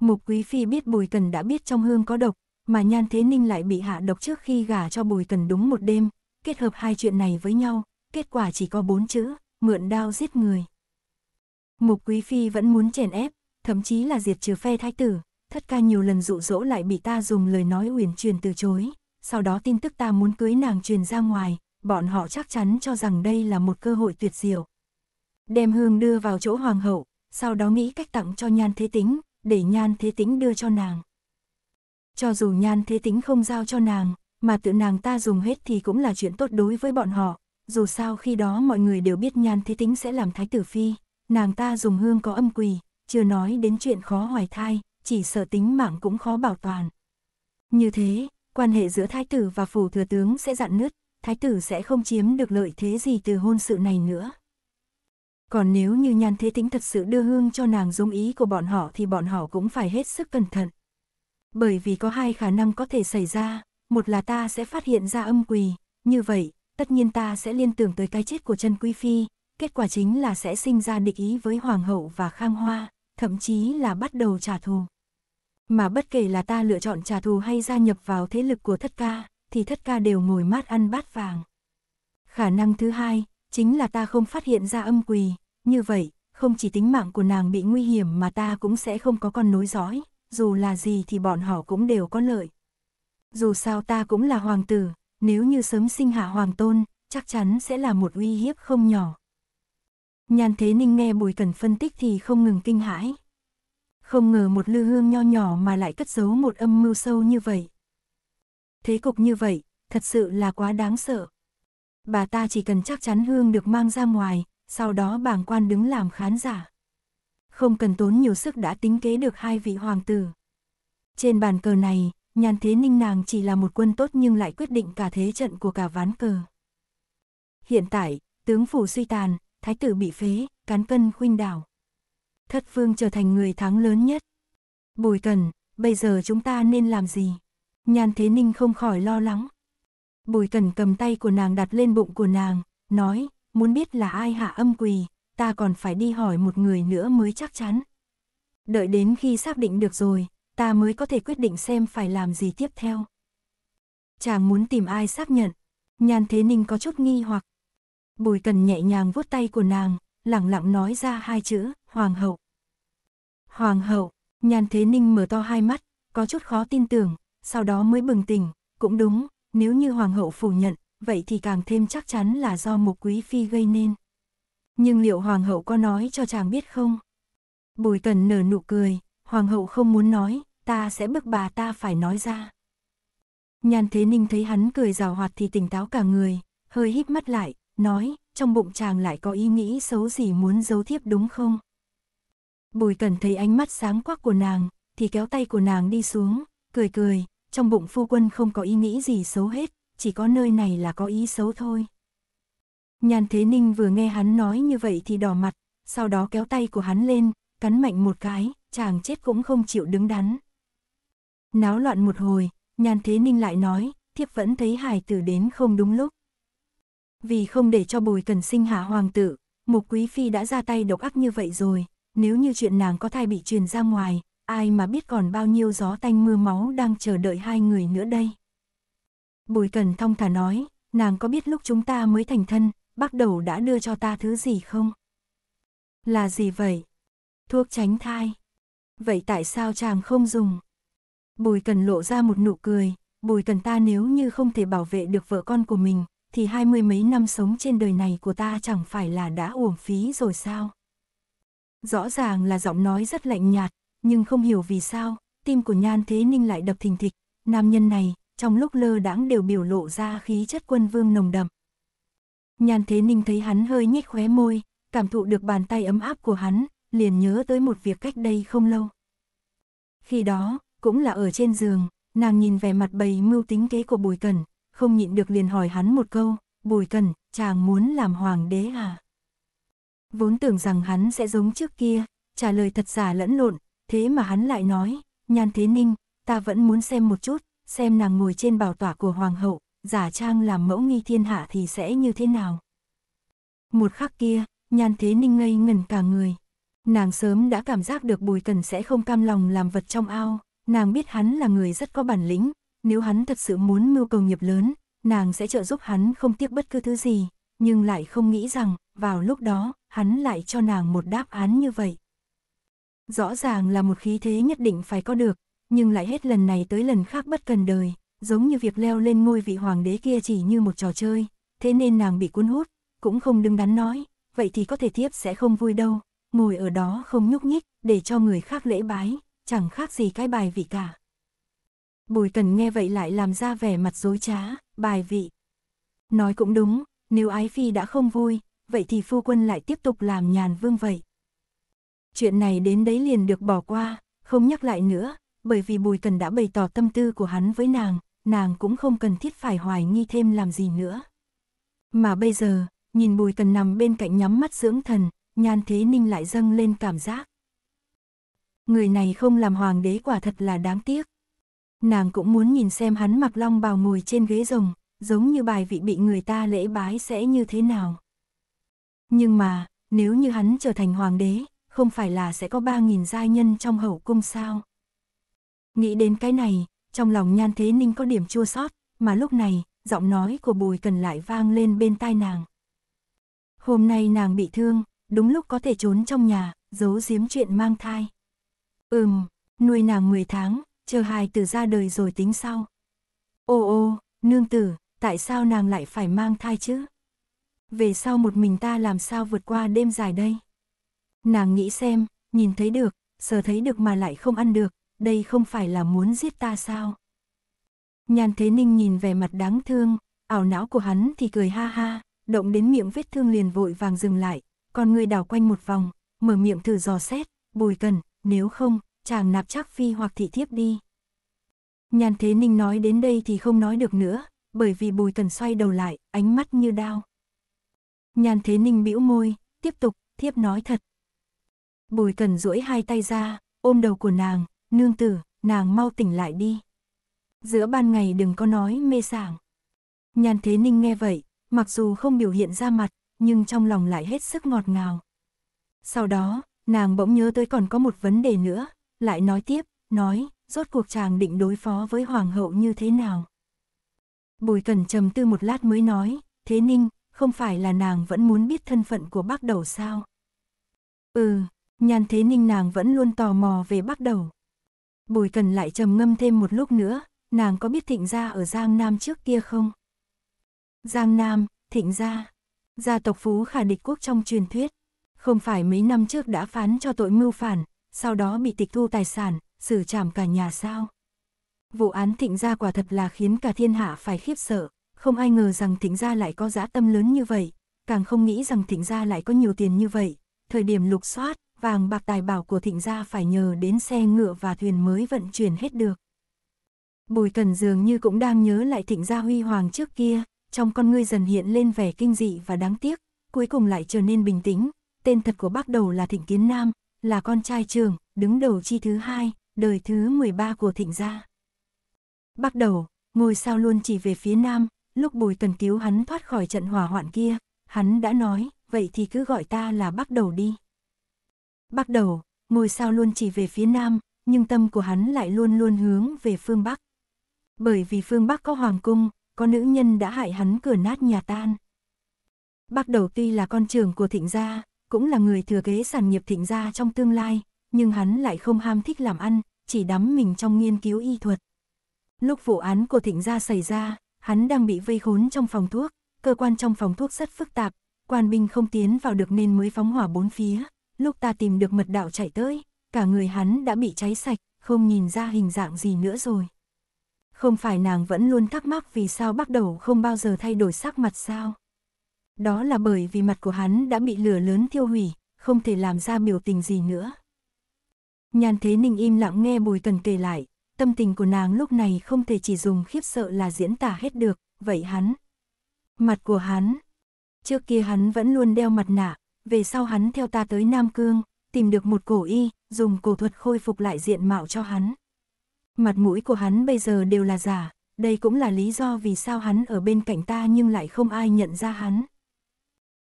Mục Quý Phi biết Bùi Cần đã biết trong hương có độc, mà Nhan Thế Ninh lại bị hạ độc trước khi gả cho Bùi Cần đúng một đêm, kết hợp hai chuyện này với nhau, kết quả chỉ có bốn chữ, mượn đao giết người. Mục Quý Phi vẫn muốn chèn ép, thậm chí là diệt trừ phe thái tử, thất ca nhiều lần dụ dỗ lại bị ta dùng lời nói uyển truyền từ chối sau đó tin tức ta muốn cưới nàng truyền ra ngoài, bọn họ chắc chắn cho rằng đây là một cơ hội tuyệt diệu. Đem hương đưa vào chỗ hoàng hậu, sau đó nghĩ cách tặng cho nhan thế tính, để nhan thế tính đưa cho nàng. Cho dù nhan thế tính không giao cho nàng, mà tự nàng ta dùng hết thì cũng là chuyện tốt đối với bọn họ, dù sao khi đó mọi người đều biết nhan thế tính sẽ làm thái tử phi, nàng ta dùng hương có âm quỳ, chưa nói đến chuyện khó hoài thai, chỉ sợ tính mạng cũng khó bảo toàn. Như thế, quan hệ giữa thái tử và phủ thừa tướng sẽ dạn nứt, thái tử sẽ không chiếm được lợi thế gì từ hôn sự này nữa. Còn nếu như nhan thế tính thật sự đưa hương cho nàng dung ý của bọn họ thì bọn họ cũng phải hết sức cẩn thận. Bởi vì có hai khả năng có thể xảy ra, một là ta sẽ phát hiện ra âm quỳ, như vậy, tất nhiên ta sẽ liên tưởng tới cái chết của chân Quý Phi, kết quả chính là sẽ sinh ra địch ý với Hoàng hậu và Khang Hoa, thậm chí là bắt đầu trả thù mà bất kể là ta lựa chọn trả thù hay gia nhập vào thế lực của thất ca, thì thất ca đều ngồi mát ăn bát vàng. Khả năng thứ hai, chính là ta không phát hiện ra âm quỳ, như vậy, không chỉ tính mạng của nàng bị nguy hiểm mà ta cũng sẽ không có con nối dõi, dù là gì thì bọn họ cũng đều có lợi. Dù sao ta cũng là hoàng tử, nếu như sớm sinh hạ hoàng tôn, chắc chắn sẽ là một uy hiếp không nhỏ. Nhan Thế Ninh nghe Bùi Cẩn phân tích thì không ngừng kinh hãi. Không ngờ một lư hương nho nhỏ mà lại cất giấu một âm mưu sâu như vậy. Thế cục như vậy, thật sự là quá đáng sợ. Bà ta chỉ cần chắc chắn hương được mang ra ngoài, sau đó bảng quan đứng làm khán giả. Không cần tốn nhiều sức đã tính kế được hai vị hoàng tử. Trên bàn cờ này, nhàn thế ninh nàng chỉ là một quân tốt nhưng lại quyết định cả thế trận của cả ván cờ. Hiện tại, tướng phủ suy tàn, thái tử bị phế, cán cân khuynh đảo thất phương trở thành người thắng lớn nhất. Bùi Cẩn, bây giờ chúng ta nên làm gì? Nhan Thế Ninh không khỏi lo lắng. Bùi Cẩn cầm tay của nàng đặt lên bụng của nàng, nói, muốn biết là ai hạ âm quỳ, ta còn phải đi hỏi một người nữa mới chắc chắn. Đợi đến khi xác định được rồi, ta mới có thể quyết định xem phải làm gì tiếp theo. Chàng muốn tìm ai xác nhận, Nhan Thế Ninh có chút nghi hoặc. Bùi Cần nhẹ nhàng vuốt tay của nàng, lặng lặng nói ra hai chữ, Hoàng hậu. Hoàng hậu, nhan thế ninh mở to hai mắt, có chút khó tin tưởng, sau đó mới bừng tỉnh, cũng đúng, nếu như hoàng hậu phủ nhận, vậy thì càng thêm chắc chắn là do mục quý phi gây nên. Nhưng liệu hoàng hậu có nói cho chàng biết không? Bùi Tần nở nụ cười, hoàng hậu không muốn nói, ta sẽ bức bà ta phải nói ra. Nhan Thế Ninh thấy hắn cười rào hoạt thì tỉnh táo cả người, hơi híp mắt lại, nói, trong bụng chàng lại có ý nghĩ xấu gì muốn giấu thiếp đúng không? Bùi cần thấy ánh mắt sáng quắc của nàng, thì kéo tay của nàng đi xuống, cười cười, trong bụng phu quân không có ý nghĩ gì xấu hết, chỉ có nơi này là có ý xấu thôi. Nhàn Thế Ninh vừa nghe hắn nói như vậy thì đỏ mặt, sau đó kéo tay của hắn lên, cắn mạnh một cái, chàng chết cũng không chịu đứng đắn. Náo loạn một hồi, Nhàn Thế Ninh lại nói, thiếp vẫn thấy hài tử đến không đúng lúc. Vì không để cho bùi cần sinh hạ hoàng tử, một quý phi đã ra tay độc ác như vậy rồi, nếu như chuyện nàng có thai bị truyền ra ngoài, ai mà biết còn bao nhiêu gió tanh mưa máu đang chờ đợi hai người nữa đây. Bùi Cần thong thả nói, nàng có biết lúc chúng ta mới thành thân, bắt đầu đã đưa cho ta thứ gì không? Là gì vậy? Thuốc tránh thai. Vậy tại sao chàng không dùng? Bùi Cần lộ ra một nụ cười, bùi Cần ta nếu như không thể bảo vệ được vợ con của mình, thì hai mươi mấy năm sống trên đời này của ta chẳng phải là đã uổng phí rồi sao? Rõ ràng là giọng nói rất lạnh nhạt, nhưng không hiểu vì sao, tim của Nhan Thế Ninh lại đập thình thịch, nam nhân này, trong lúc lơ đãng đều biểu lộ ra khí chất quân vương nồng đậm. Nhan Thế Ninh thấy hắn hơi nhếch khóe môi, cảm thụ được bàn tay ấm áp của hắn, liền nhớ tới một việc cách đây không lâu. Khi đó, cũng là ở trên giường, nàng nhìn vẻ mặt bầy mưu tính kế của Bùi Cẩn, không nhịn được liền hỏi hắn một câu, Bùi Cẩn, chàng muốn làm hoàng đế à? vốn tưởng rằng hắn sẽ giống trước kia, trả lời thật giả lẫn lộn, thế mà hắn lại nói, Nhan Thế Ninh, ta vẫn muốn xem một chút, xem nàng ngồi trên bảo tỏa của Hoàng hậu, giả trang làm mẫu nghi thiên hạ thì sẽ như thế nào. Một khắc kia, Nhan Thế Ninh ngây ngẩn cả người. Nàng sớm đã cảm giác được Bùi Cần sẽ không cam lòng làm vật trong ao, nàng biết hắn là người rất có bản lĩnh, nếu hắn thật sự muốn mưu cầu nghiệp lớn, nàng sẽ trợ giúp hắn không tiếc bất cứ thứ gì, nhưng lại không nghĩ rằng vào lúc đó, hắn lại cho nàng một đáp án như vậy. Rõ ràng là một khí thế nhất định phải có được, nhưng lại hết lần này tới lần khác bất cần đời, giống như việc leo lên ngôi vị hoàng đế kia chỉ như một trò chơi, thế nên nàng bị cuốn hút, cũng không đứng đắn nói, vậy thì có thể tiếp sẽ không vui đâu, ngồi ở đó không nhúc nhích, để cho người khác lễ bái, chẳng khác gì cái bài vị cả. Bùi cần nghe vậy lại làm ra vẻ mặt dối trá, bài vị. Nói cũng đúng, nếu ái phi đã không vui, vậy thì phu quân lại tiếp tục làm nhàn vương vậy. Chuyện này đến đấy liền được bỏ qua, không nhắc lại nữa, bởi vì Bùi Cần đã bày tỏ tâm tư của hắn với nàng, nàng cũng không cần thiết phải hoài nghi thêm làm gì nữa. Mà bây giờ, nhìn Bùi Cần nằm bên cạnh nhắm mắt dưỡng thần, Nhan Thế Ninh lại dâng lên cảm giác. Người này không làm hoàng đế quả thật là đáng tiếc. Nàng cũng muốn nhìn xem hắn mặc long bào ngồi trên ghế rồng, giống như bài vị bị người ta lễ bái sẽ như thế nào. Nhưng mà, nếu như hắn trở thành hoàng đế, không phải là sẽ có 3.000 giai nhân trong hậu cung sao? Nghĩ đến cái này, trong lòng Nhan Thế Ninh có điểm chua sót, mà lúc này, giọng nói của Bùi Cần lại vang lên bên tai nàng. Hôm nay nàng bị thương, đúng lúc có thể trốn trong nhà, giấu giếm chuyện mang thai. Ừm, nuôi nàng 10 tháng, chờ hài tử ra đời rồi tính sau. Ô ô, nương tử, tại sao nàng lại phải mang thai chứ? về sau một mình ta làm sao vượt qua đêm dài đây? Nàng nghĩ xem, nhìn thấy được, sờ thấy được mà lại không ăn được, đây không phải là muốn giết ta sao? nhàn Thế Ninh nhìn vẻ mặt đáng thương, ảo não của hắn thì cười ha ha, động đến miệng vết thương liền vội vàng dừng lại, con người đảo quanh một vòng, mở miệng thử dò xét, bùi cần, nếu không, chàng nạp chắc phi hoặc thị thiếp đi. nhàn Thế Ninh nói đến đây thì không nói được nữa, bởi vì bùi cần xoay đầu lại, ánh mắt như đao. Nhan Thế Ninh bĩu môi, tiếp tục, thiếp nói thật. Bùi cần duỗi hai tay ra, ôm đầu của nàng, nương tử, nàng mau tỉnh lại đi. Giữa ban ngày đừng có nói mê sảng. Nhan Thế Ninh nghe vậy, mặc dù không biểu hiện ra mặt, nhưng trong lòng lại hết sức ngọt ngào. Sau đó, nàng bỗng nhớ tới còn có một vấn đề nữa, lại nói tiếp, nói, rốt cuộc chàng định đối phó với hoàng hậu như thế nào. Bùi Cẩn trầm tư một lát mới nói, Thế Ninh, không phải là nàng vẫn muốn biết thân phận của bác đầu sao? Ừ, nhan thế ninh nàng vẫn luôn tò mò về bác đầu. Bùi cần lại trầm ngâm thêm một lúc nữa, nàng có biết thịnh gia ở Giang Nam trước kia không? Giang Nam, thịnh gia, gia tộc phú khả địch quốc trong truyền thuyết, không phải mấy năm trước đã phán cho tội mưu phản, sau đó bị tịch thu tài sản, xử trảm cả nhà sao? Vụ án thịnh gia quả thật là khiến cả thiên hạ phải khiếp sợ. Không ai ngờ rằng thịnh gia lại có dã tâm lớn như vậy, càng không nghĩ rằng thịnh gia lại có nhiều tiền như vậy. Thời điểm lục soát, vàng bạc tài bảo của thịnh gia phải nhờ đến xe ngựa và thuyền mới vận chuyển hết được. Bùi Cần dường như cũng đang nhớ lại thịnh gia huy hoàng trước kia, trong con ngươi dần hiện lên vẻ kinh dị và đáng tiếc, cuối cùng lại trở nên bình tĩnh. Tên thật của bác đầu là Thịnh Kiến Nam, là con trai trường, đứng đầu chi thứ hai, đời thứ 13 của Thịnh gia. Bác đầu, ngôi sao luôn chỉ về phía nam, lúc Bùi Cần cứu hắn thoát khỏi trận hỏa hoạn kia, hắn đã nói, vậy thì cứ gọi ta là Bắc Đầu đi. Bắc Đầu, ngôi sao luôn chỉ về phía nam, nhưng tâm của hắn lại luôn luôn hướng về phương Bắc. Bởi vì phương Bắc có hoàng cung, có nữ nhân đã hại hắn cửa nát nhà tan. Bắc Đầu tuy là con trưởng của Thịnh gia, cũng là người thừa kế sản nghiệp Thịnh gia trong tương lai, nhưng hắn lại không ham thích làm ăn, chỉ đắm mình trong nghiên cứu y thuật. Lúc vụ án của Thịnh gia xảy ra, hắn đang bị vây khốn trong phòng thuốc, cơ quan trong phòng thuốc rất phức tạp, quan binh không tiến vào được nên mới phóng hỏa bốn phía, lúc ta tìm được mật đạo chạy tới, cả người hắn đã bị cháy sạch, không nhìn ra hình dạng gì nữa rồi. Không phải nàng vẫn luôn thắc mắc vì sao bắt đầu không bao giờ thay đổi sắc mặt sao? Đó là bởi vì mặt của hắn đã bị lửa lớn thiêu hủy, không thể làm ra biểu tình gì nữa. Nhàn Thế Ninh im lặng nghe Bùi Cần kể lại, Tâm tình của nàng lúc này không thể chỉ dùng khiếp sợ là diễn tả hết được, vậy hắn. Mặt của hắn. Trước kia hắn vẫn luôn đeo mặt nạ, về sau hắn theo ta tới Nam Cương, tìm được một cổ y, dùng cổ thuật khôi phục lại diện mạo cho hắn. Mặt mũi của hắn bây giờ đều là giả, đây cũng là lý do vì sao hắn ở bên cạnh ta nhưng lại không ai nhận ra hắn.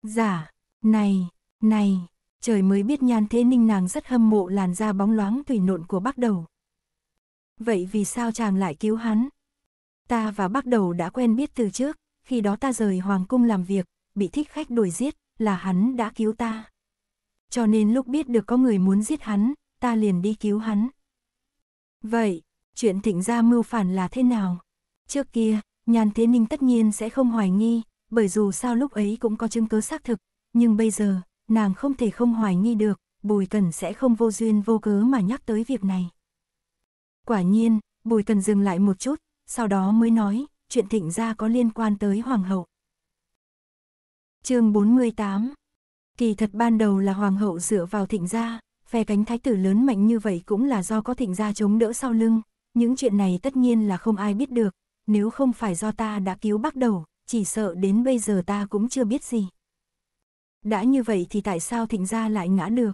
Giả, này, này, trời mới biết nhan thế ninh nàng rất hâm mộ làn da bóng loáng thủy nộn của bác đầu, vậy vì sao chàng lại cứu hắn? Ta và bắt đầu đã quen biết từ trước, khi đó ta rời Hoàng cung làm việc, bị thích khách đuổi giết, là hắn đã cứu ta. Cho nên lúc biết được có người muốn giết hắn, ta liền đi cứu hắn. Vậy, chuyện thịnh gia mưu phản là thế nào? Trước kia, nhàn thế ninh tất nhiên sẽ không hoài nghi, bởi dù sao lúc ấy cũng có chứng cứ xác thực, nhưng bây giờ, nàng không thể không hoài nghi được, Bùi Cần sẽ không vô duyên vô cớ mà nhắc tới việc này. Quả nhiên, Bùi cần dừng lại một chút, sau đó mới nói, chuyện thịnh gia có liên quan tới Hoàng hậu. chương 48 Kỳ thật ban đầu là Hoàng hậu dựa vào thịnh gia, phe cánh thái tử lớn mạnh như vậy cũng là do có thịnh gia chống đỡ sau lưng. Những chuyện này tất nhiên là không ai biết được, nếu không phải do ta đã cứu bắt đầu, chỉ sợ đến bây giờ ta cũng chưa biết gì. Đã như vậy thì tại sao thịnh gia lại ngã được?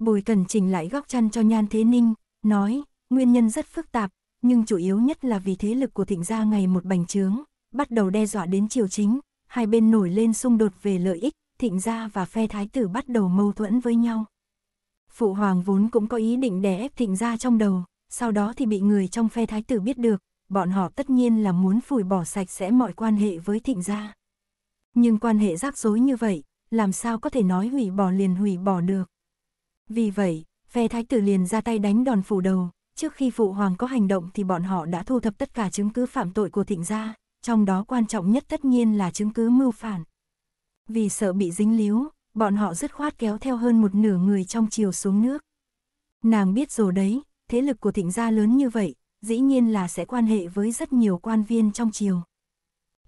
Bùi cần chỉnh lại góc chăn cho Nhan Thế Ninh, nói, Nguyên nhân rất phức tạp, nhưng chủ yếu nhất là vì thế lực của thịnh gia ngày một bành trướng, bắt đầu đe dọa đến triều chính, hai bên nổi lên xung đột về lợi ích, thịnh gia và phe thái tử bắt đầu mâu thuẫn với nhau. Phụ hoàng vốn cũng có ý định đè ép thịnh gia trong đầu, sau đó thì bị người trong phe thái tử biết được, bọn họ tất nhiên là muốn phủi bỏ sạch sẽ mọi quan hệ với thịnh gia. Nhưng quan hệ rắc rối như vậy, làm sao có thể nói hủy bỏ liền hủy bỏ được. Vì vậy, phe thái tử liền ra tay đánh đòn phủ đầu, Trước khi Phụ Hoàng có hành động thì bọn họ đã thu thập tất cả chứng cứ phạm tội của thịnh gia, trong đó quan trọng nhất tất nhiên là chứng cứ mưu phản. Vì sợ bị dính líu, bọn họ dứt khoát kéo theo hơn một nửa người trong chiều xuống nước. Nàng biết rồi đấy, thế lực của thịnh gia lớn như vậy, dĩ nhiên là sẽ quan hệ với rất nhiều quan viên trong triều.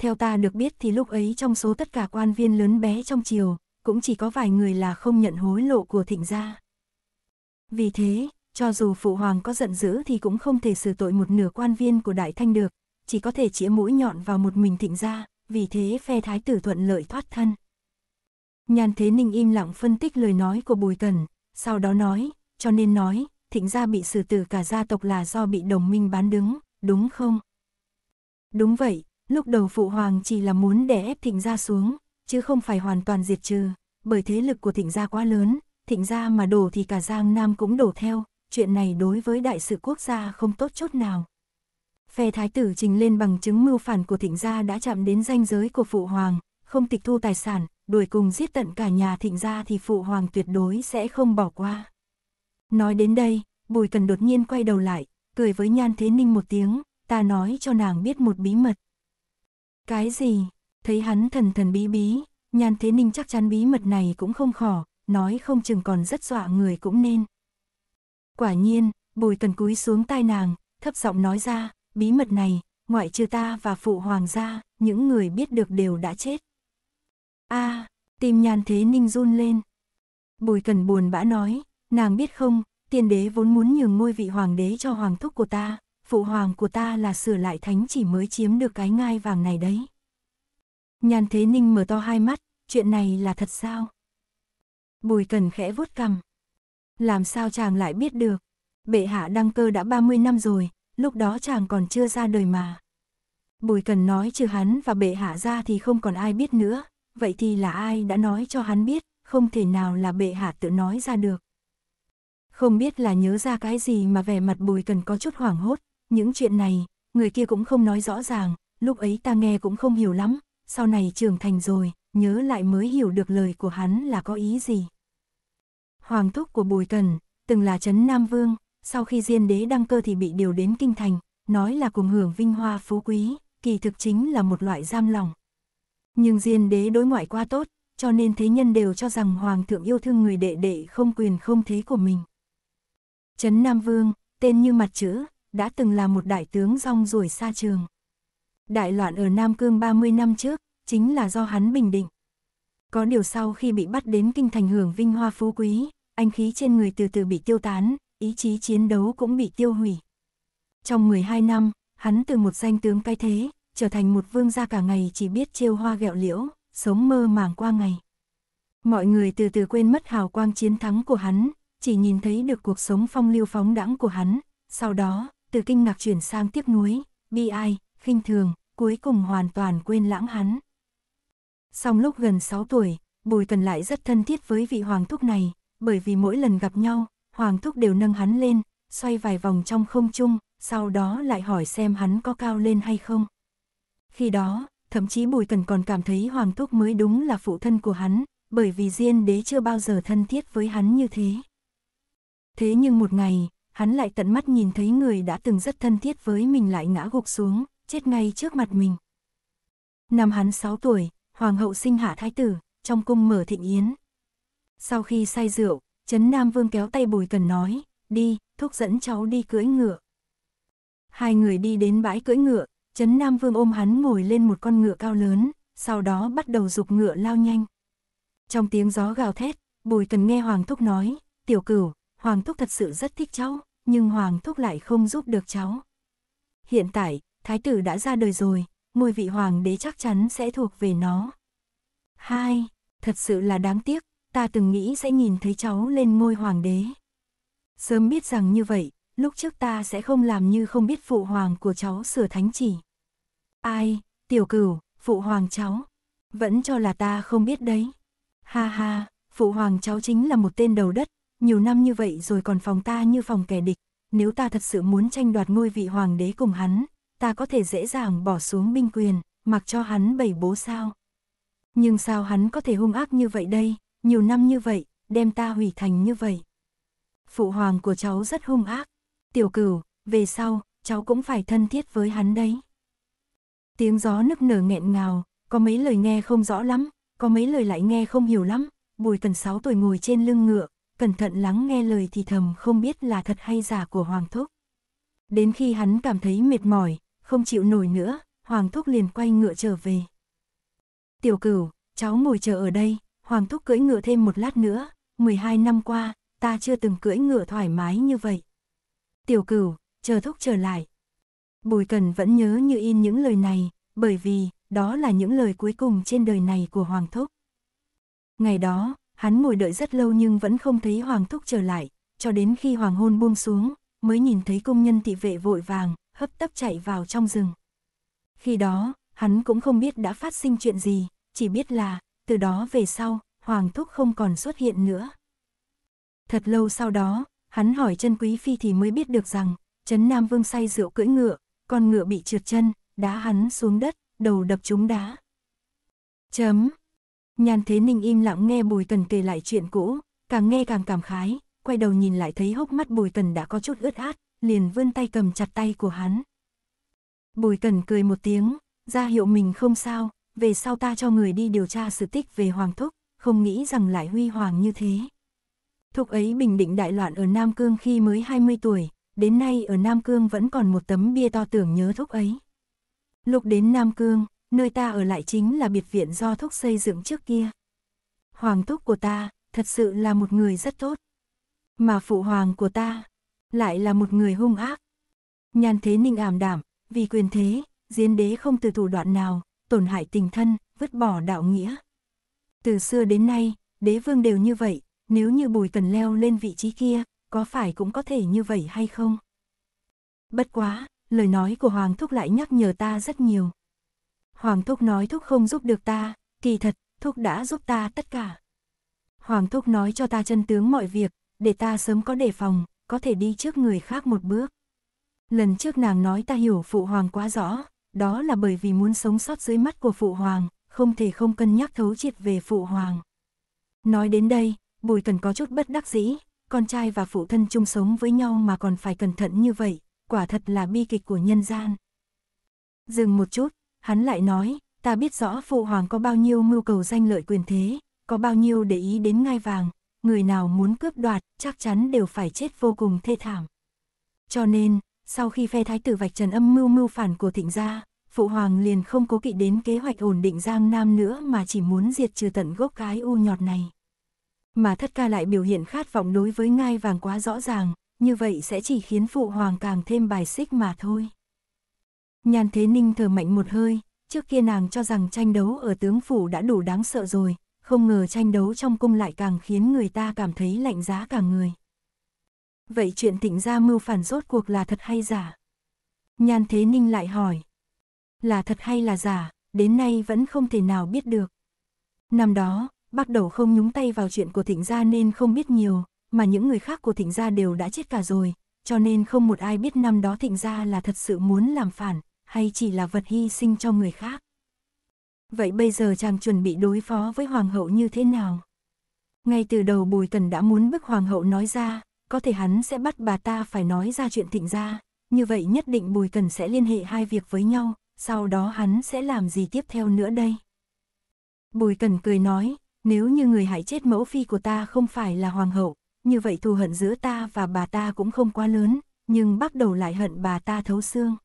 Theo ta được biết thì lúc ấy trong số tất cả quan viên lớn bé trong triều, cũng chỉ có vài người là không nhận hối lộ của thịnh gia. Vì thế, cho dù phụ hoàng có giận dữ thì cũng không thể xử tội một nửa quan viên của đại thanh được, chỉ có thể chĩa mũi nhọn vào một mình thịnh gia, vì thế phe thái tử thuận lợi thoát thân. Nhàn Thế Ninh im lặng phân tích lời nói của Bùi cần, sau đó nói, cho nên nói, thịnh gia bị xử tử cả gia tộc là do bị đồng minh bán đứng, đúng không? Đúng vậy, lúc đầu phụ hoàng chỉ là muốn đè ép thịnh gia xuống, chứ không phải hoàn toàn diệt trừ, bởi thế lực của thịnh gia quá lớn, thịnh gia mà đổ thì cả Giang Nam cũng đổ theo, chuyện này đối với đại sự quốc gia không tốt chút nào. Phe thái tử trình lên bằng chứng mưu phản của thịnh gia đã chạm đến danh giới của phụ hoàng, không tịch thu tài sản, đuổi cùng giết tận cả nhà thịnh gia thì phụ hoàng tuyệt đối sẽ không bỏ qua. Nói đến đây, Bùi Cần đột nhiên quay đầu lại, cười với Nhan Thế Ninh một tiếng, ta nói cho nàng biết một bí mật. Cái gì? Thấy hắn thần thần bí bí, Nhan Thế Ninh chắc chắn bí mật này cũng không khó, nói không chừng còn rất dọa người cũng nên. Quả nhiên, bùi cần cúi xuống tai nàng, thấp giọng nói ra, bí mật này, ngoại trừ ta và phụ hoàng gia, những người biết được đều đã chết. a à, tim nhan thế ninh run lên. Bùi cần buồn bã nói, nàng biết không, tiên đế vốn muốn nhường ngôi vị hoàng đế cho hoàng thúc của ta, phụ hoàng của ta là sửa lại thánh chỉ mới chiếm được cái ngai vàng này đấy. Nhan thế ninh mở to hai mắt, chuyện này là thật sao? Bùi cần khẽ vuốt cằm, làm sao chàng lại biết được? Bệ hạ đăng cơ đã 30 năm rồi, lúc đó chàng còn chưa ra đời mà. Bùi cần nói trừ hắn và bệ hạ ra thì không còn ai biết nữa, vậy thì là ai đã nói cho hắn biết, không thể nào là bệ hạ tự nói ra được. Không biết là nhớ ra cái gì mà vẻ mặt bùi cần có chút hoảng hốt, những chuyện này, người kia cũng không nói rõ ràng, lúc ấy ta nghe cũng không hiểu lắm, sau này trưởng thành rồi, nhớ lại mới hiểu được lời của hắn là có ý gì hoàng thúc của Bùi Cần, từng là Trấn Nam Vương, sau khi Diên Đế đăng cơ thì bị điều đến Kinh Thành, nói là cùng hưởng vinh hoa phú quý, kỳ thực chính là một loại giam lòng. Nhưng Diên Đế đối ngoại quá tốt, cho nên thế nhân đều cho rằng Hoàng thượng yêu thương người đệ đệ không quyền không thế của mình. Trấn Nam Vương, tên như mặt chữ, đã từng là một đại tướng rong ruổi xa trường. Đại loạn ở Nam Cương 30 năm trước, chính là do hắn bình định. Có điều sau khi bị bắt đến kinh thành hưởng vinh hoa phú quý, anh khí trên người từ từ bị tiêu tán, ý chí chiến đấu cũng bị tiêu hủy. Trong 12 năm, hắn từ một danh tướng cái thế, trở thành một vương gia cả ngày chỉ biết trêu hoa gẹo liễu, sống mơ màng qua ngày. Mọi người từ từ quên mất hào quang chiến thắng của hắn, chỉ nhìn thấy được cuộc sống phong lưu phóng đãng của hắn, sau đó, từ kinh ngạc chuyển sang tiếc nuối, bi ai, khinh thường, cuối cùng hoàn toàn quên lãng hắn. Song lúc gần 6 tuổi, Bùi Cần lại rất thân thiết với vị hoàng thúc này, bởi vì mỗi lần gặp nhau, Hoàng Thúc đều nâng hắn lên, xoay vài vòng trong không trung, sau đó lại hỏi xem hắn có cao lên hay không. Khi đó, thậm chí Bùi Tần còn cảm thấy Hoàng Thúc mới đúng là phụ thân của hắn, bởi vì Diên Đế chưa bao giờ thân thiết với hắn như thế. Thế nhưng một ngày, hắn lại tận mắt nhìn thấy người đã từng rất thân thiết với mình lại ngã gục xuống, chết ngay trước mặt mình. Năm hắn 6 tuổi, Hoàng hậu sinh hạ thái tử, trong cung mở thịnh yến, sau khi say rượu, Trấn Nam Vương kéo tay Bùi Cần nói, đi, thúc dẫn cháu đi cưỡi ngựa. Hai người đi đến bãi cưỡi ngựa, Trấn Nam Vương ôm hắn ngồi lên một con ngựa cao lớn, sau đó bắt đầu dục ngựa lao nhanh. Trong tiếng gió gào thét, Bùi Cần nghe Hoàng Thúc nói, tiểu cửu, Hoàng Thúc thật sự rất thích cháu, nhưng Hoàng Thúc lại không giúp được cháu. Hiện tại, Thái tử đã ra đời rồi, ngôi vị Hoàng đế chắc chắn sẽ thuộc về nó. Hai, thật sự là đáng tiếc, ta từng nghĩ sẽ nhìn thấy cháu lên ngôi hoàng đế. Sớm biết rằng như vậy, lúc trước ta sẽ không làm như không biết phụ hoàng của cháu sửa thánh chỉ. Ai, tiểu cửu, phụ hoàng cháu, vẫn cho là ta không biết đấy. Ha ha, phụ hoàng cháu chính là một tên đầu đất, nhiều năm như vậy rồi còn phòng ta như phòng kẻ địch, nếu ta thật sự muốn tranh đoạt ngôi vị hoàng đế cùng hắn, ta có thể dễ dàng bỏ xuống binh quyền, mặc cho hắn bày bố sao. Nhưng sao hắn có thể hung ác như vậy đây, nhiều năm như vậy, đem ta hủy thành như vậy. Phụ hoàng của cháu rất hung ác, tiểu cửu, về sau, cháu cũng phải thân thiết với hắn đấy. Tiếng gió nức nở nghẹn ngào, có mấy lời nghe không rõ lắm, có mấy lời lại nghe không hiểu lắm, bùi tần sáu tuổi ngồi trên lưng ngựa, cẩn thận lắng nghe lời thì thầm không biết là thật hay giả của Hoàng Thúc. Đến khi hắn cảm thấy mệt mỏi, không chịu nổi nữa, Hoàng Thúc liền quay ngựa trở về. Tiểu cửu, cháu ngồi chờ ở đây, Hoàng thúc cưỡi ngựa thêm một lát nữa, 12 năm qua, ta chưa từng cưỡi ngựa thoải mái như vậy. Tiểu cửu, chờ thúc trở lại. Bùi Cần vẫn nhớ như in những lời này, bởi vì, đó là những lời cuối cùng trên đời này của Hoàng thúc. Ngày đó, hắn ngồi đợi rất lâu nhưng vẫn không thấy Hoàng thúc trở lại, cho đến khi hoàng hôn buông xuống, mới nhìn thấy công nhân thị vệ vội vàng, hấp tấp chạy vào trong rừng. Khi đó, hắn cũng không biết đã phát sinh chuyện gì, chỉ biết là từ đó về sau, Hoàng Thúc không còn xuất hiện nữa. Thật lâu sau đó, hắn hỏi chân quý phi thì mới biết được rằng, Trấn Nam Vương say rượu cưỡi ngựa, con ngựa bị trượt chân, đá hắn xuống đất, đầu đập trúng đá. Chấm. Nhan Thế Ninh im lặng nghe Bùi cần kể lại chuyện cũ, càng nghe càng cảm khái, quay đầu nhìn lại thấy hốc mắt Bùi cần đã có chút ướt át, liền vươn tay cầm chặt tay của hắn. Bùi cần cười một tiếng, ra hiệu mình không sao, về sau ta cho người đi điều tra sự tích về Hoàng Thúc, không nghĩ rằng lại huy hoàng như thế. Thúc ấy bình định đại loạn ở Nam Cương khi mới 20 tuổi, đến nay ở Nam Cương vẫn còn một tấm bia to tưởng nhớ thúc ấy. Lúc đến Nam Cương, nơi ta ở lại chính là biệt viện do thúc xây dựng trước kia. Hoàng thúc của ta, thật sự là một người rất tốt. Mà phụ hoàng của ta, lại là một người hung ác. Nhàn thế ninh ảm đảm, vì quyền thế, diên đế không từ thủ đoạn nào, tổn hại tình thân, vứt bỏ đạo nghĩa. Từ xưa đến nay, đế vương đều như vậy, nếu như Bùi Tần leo lên vị trí kia, có phải cũng có thể như vậy hay không? Bất quá, lời nói của Hoàng Thúc lại nhắc nhở ta rất nhiều. Hoàng Thúc nói Thúc không giúp được ta, kỳ thật, Thúc đã giúp ta tất cả. Hoàng Thúc nói cho ta chân tướng mọi việc, để ta sớm có đề phòng, có thể đi trước người khác một bước. Lần trước nàng nói ta hiểu phụ hoàng quá rõ, đó là bởi vì muốn sống sót dưới mắt của Phụ Hoàng, không thể không cân nhắc thấu triệt về Phụ Hoàng. Nói đến đây, Bùi Cần có chút bất đắc dĩ, con trai và phụ thân chung sống với nhau mà còn phải cẩn thận như vậy, quả thật là bi kịch của nhân gian. Dừng một chút, hắn lại nói, ta biết rõ Phụ Hoàng có bao nhiêu mưu cầu danh lợi quyền thế, có bao nhiêu để ý đến ngai vàng, người nào muốn cướp đoạt chắc chắn đều phải chết vô cùng thê thảm. Cho nên, sau khi phe thái tử vạch trần âm mưu mưu phản của thịnh gia, Phụ Hoàng liền không cố kỵ đến kế hoạch ổn định Giang Nam nữa mà chỉ muốn diệt trừ tận gốc cái u nhọt này. Mà thất ca lại biểu hiện khát vọng đối với ngai vàng quá rõ ràng, như vậy sẽ chỉ khiến Phụ Hoàng càng thêm bài xích mà thôi. Nhàn Thế Ninh thở mạnh một hơi, trước kia nàng cho rằng tranh đấu ở tướng phủ đã đủ đáng sợ rồi, không ngờ tranh đấu trong cung lại càng khiến người ta cảm thấy lạnh giá cả người. Vậy chuyện thịnh gia mưu phản rốt cuộc là thật hay giả? Nhan Thế Ninh lại hỏi. Là thật hay là giả, đến nay vẫn không thể nào biết được. Năm đó, bắt đầu không nhúng tay vào chuyện của thịnh gia nên không biết nhiều, mà những người khác của thịnh gia đều đã chết cả rồi, cho nên không một ai biết năm đó thịnh gia là thật sự muốn làm phản, hay chỉ là vật hy sinh cho người khác. Vậy bây giờ chàng chuẩn bị đối phó với hoàng hậu như thế nào? Ngay từ đầu Bùi Tần đã muốn bức hoàng hậu nói ra, có thể hắn sẽ bắt bà ta phải nói ra chuyện thịnh gia, như vậy nhất định Bùi Cần sẽ liên hệ hai việc với nhau, sau đó hắn sẽ làm gì tiếp theo nữa đây? Bùi Cần cười nói, nếu như người hại chết mẫu phi của ta không phải là hoàng hậu, như vậy thù hận giữa ta và bà ta cũng không quá lớn, nhưng bắt đầu lại hận bà ta thấu xương.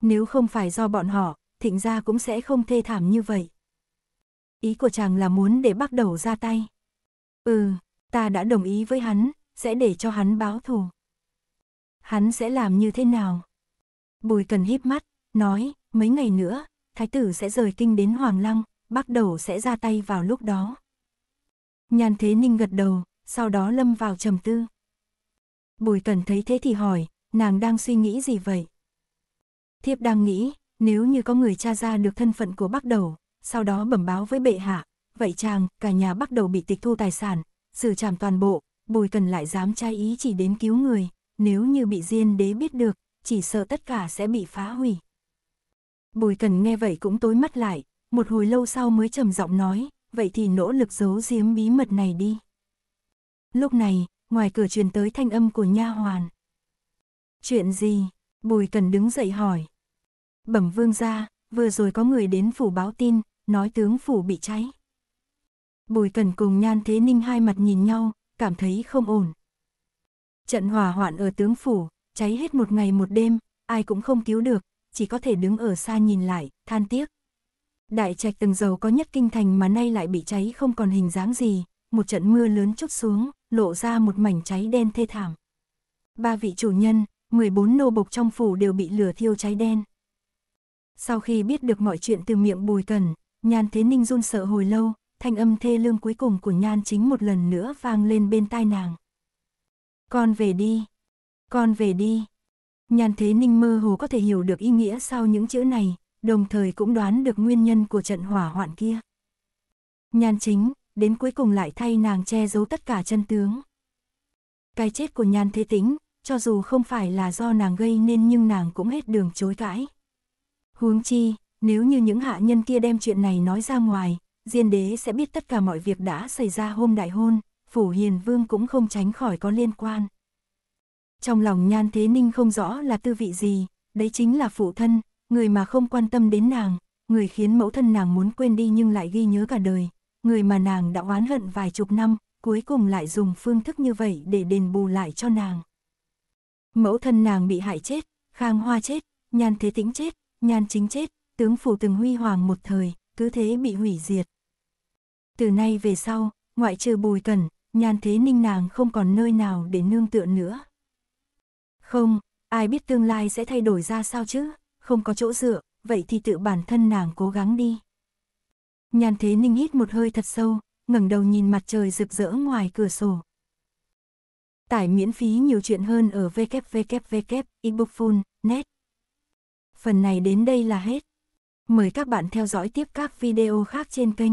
Nếu không phải do bọn họ, thịnh gia cũng sẽ không thê thảm như vậy. Ý của chàng là muốn để bắt đầu ra tay. Ừ, ta đã đồng ý với hắn, sẽ để cho hắn báo thù. Hắn sẽ làm như thế nào? Bùi cần híp mắt, nói, mấy ngày nữa, thái tử sẽ rời kinh đến Hoàng Lăng, bắt đầu sẽ ra tay vào lúc đó. Nhàn Thế Ninh gật đầu, sau đó lâm vào trầm tư. Bùi Cần thấy thế thì hỏi, nàng đang suy nghĩ gì vậy? Thiếp đang nghĩ, nếu như có người tra ra được thân phận của Bắc Đầu, sau đó bẩm báo với bệ hạ, vậy chàng, cả nhà Bắc Đầu bị tịch thu tài sản, xử trảm toàn bộ, Bùi Cần lại dám trai ý chỉ đến cứu người, nếu như bị Diên Đế biết được, chỉ sợ tất cả sẽ bị phá hủy. Bùi Cần nghe vậy cũng tối mắt lại, một hồi lâu sau mới trầm giọng nói, vậy thì nỗ lực giấu giếm bí mật này đi. Lúc này, ngoài cửa truyền tới thanh âm của nha hoàn. Chuyện gì? Bùi Cần đứng dậy hỏi. Bẩm vương gia, vừa rồi có người đến phủ báo tin, nói tướng phủ bị cháy. Bùi Cần cùng Nhan Thế Ninh hai mặt nhìn nhau, cảm thấy không ổn. Trận hỏa hoạn ở tướng phủ, cháy hết một ngày một đêm, ai cũng không cứu được, chỉ có thể đứng ở xa nhìn lại, than tiếc. Đại trạch từng giàu có nhất kinh thành mà nay lại bị cháy không còn hình dáng gì, một trận mưa lớn chút xuống, lộ ra một mảnh cháy đen thê thảm. Ba vị chủ nhân, 14 nô bộc trong phủ đều bị lửa thiêu cháy đen. Sau khi biết được mọi chuyện từ miệng bùi cần, nhàn thế ninh run sợ hồi lâu, thanh âm thê lương cuối cùng của nhan chính một lần nữa vang lên bên tai nàng. Con về đi, con về đi. Nhan thế ninh mơ hồ có thể hiểu được ý nghĩa sau những chữ này, đồng thời cũng đoán được nguyên nhân của trận hỏa hoạn kia. Nhan chính, đến cuối cùng lại thay nàng che giấu tất cả chân tướng. Cái chết của nhan thế tính, cho dù không phải là do nàng gây nên nhưng nàng cũng hết đường chối cãi. Huống chi, nếu như những hạ nhân kia đem chuyện này nói ra ngoài, Diên đế sẽ biết tất cả mọi việc đã xảy ra hôm đại hôn, Phủ Hiền Vương cũng không tránh khỏi có liên quan. Trong lòng Nhan Thế Ninh không rõ là tư vị gì, đấy chính là phụ thân, người mà không quan tâm đến nàng, người khiến mẫu thân nàng muốn quên đi nhưng lại ghi nhớ cả đời, người mà nàng đã oán hận vài chục năm, cuối cùng lại dùng phương thức như vậy để đền bù lại cho nàng. Mẫu thân nàng bị hại chết, Khang Hoa chết, Nhan Thế Tĩnh chết, Nhan Chính chết, tướng phủ từng huy hoàng một thời, cứ thế bị hủy diệt từ nay về sau, ngoại trừ bùi cẩn, nhan thế ninh nàng không còn nơi nào để nương tựa nữa. Không, ai biết tương lai sẽ thay đổi ra sao chứ, không có chỗ dựa, vậy thì tự bản thân nàng cố gắng đi. Nhan thế ninh hít một hơi thật sâu, ngẩng đầu nhìn mặt trời rực rỡ ngoài cửa sổ. Tải miễn phí nhiều chuyện hơn ở www.ebookful.net Phần này đến đây là hết. Mời các bạn theo dõi tiếp các video khác trên kênh.